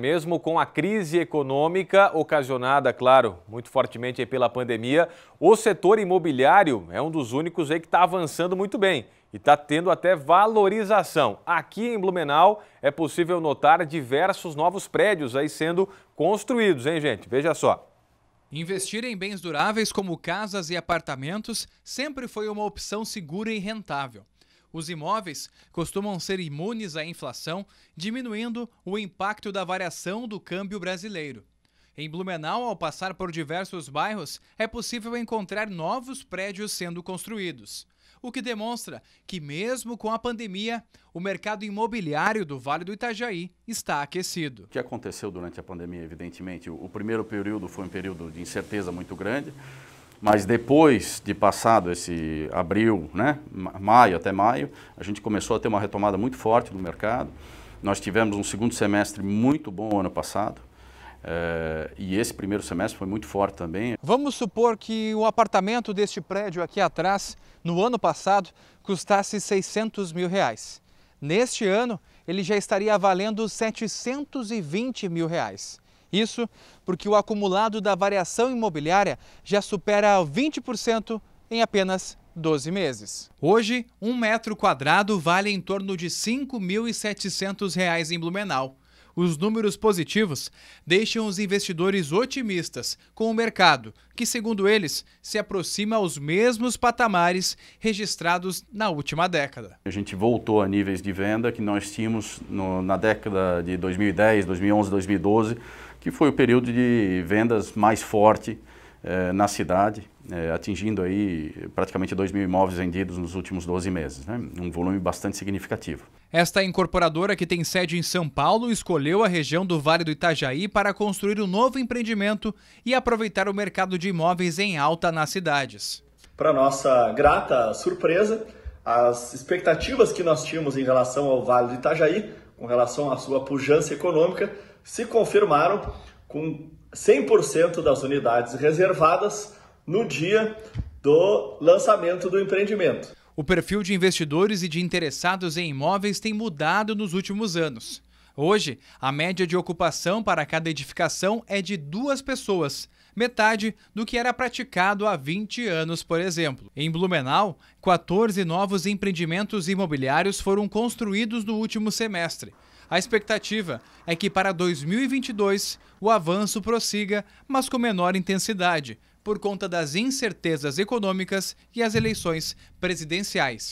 Mesmo com a crise econômica ocasionada, claro, muito fortemente pela pandemia, o setor imobiliário é um dos únicos aí que está avançando muito bem e está tendo até valorização. Aqui em Blumenau é possível notar diversos novos prédios aí sendo construídos, hein, gente? Veja só. Investir em bens duráveis como casas e apartamentos sempre foi uma opção segura e rentável. Os imóveis costumam ser imunes à inflação, diminuindo o impacto da variação do câmbio brasileiro. Em Blumenau, ao passar por diversos bairros, é possível encontrar novos prédios sendo construídos. O que demonstra que, mesmo com a pandemia, o mercado imobiliário do Vale do Itajaí está aquecido. O que aconteceu durante a pandemia, evidentemente? O primeiro período foi um período de incerteza muito grande. Mas depois de passado esse abril, né, maio até maio, a gente começou a ter uma retomada muito forte no mercado. Nós tivemos um segundo semestre muito bom ano passado. É, e esse primeiro semestre foi muito forte também. Vamos supor que o apartamento deste prédio aqui atrás, no ano passado, custasse 600 mil reais. Neste ano, ele já estaria valendo 720 mil reais. Isso porque o acumulado da variação imobiliária já supera 20% em apenas 12 meses. Hoje, um metro quadrado vale em torno de R$ 5.700 em Blumenau os números positivos deixam os investidores otimistas com o mercado, que, segundo eles, se aproxima aos mesmos patamares registrados na última década. A gente voltou a níveis de venda que nós tínhamos no, na década de 2010, 2011, 2012, que foi o período de vendas mais forte eh, na cidade é, atingindo aí praticamente 2 mil imóveis vendidos nos últimos 12 meses, né? um volume bastante significativo. Esta incorporadora, que tem sede em São Paulo, escolheu a região do Vale do Itajaí para construir um novo empreendimento e aproveitar o mercado de imóveis em alta nas cidades. Para nossa grata surpresa, as expectativas que nós tínhamos em relação ao Vale do Itajaí, com relação à sua pujança econômica, se confirmaram com 100% das unidades reservadas no dia do lançamento do empreendimento. O perfil de investidores e de interessados em imóveis tem mudado nos últimos anos. Hoje, a média de ocupação para cada edificação é de duas pessoas, metade do que era praticado há 20 anos, por exemplo. Em Blumenau, 14 novos empreendimentos imobiliários foram construídos no último semestre. A expectativa é que para 2022 o avanço prossiga, mas com menor intensidade, por conta das incertezas econômicas e as eleições presidenciais.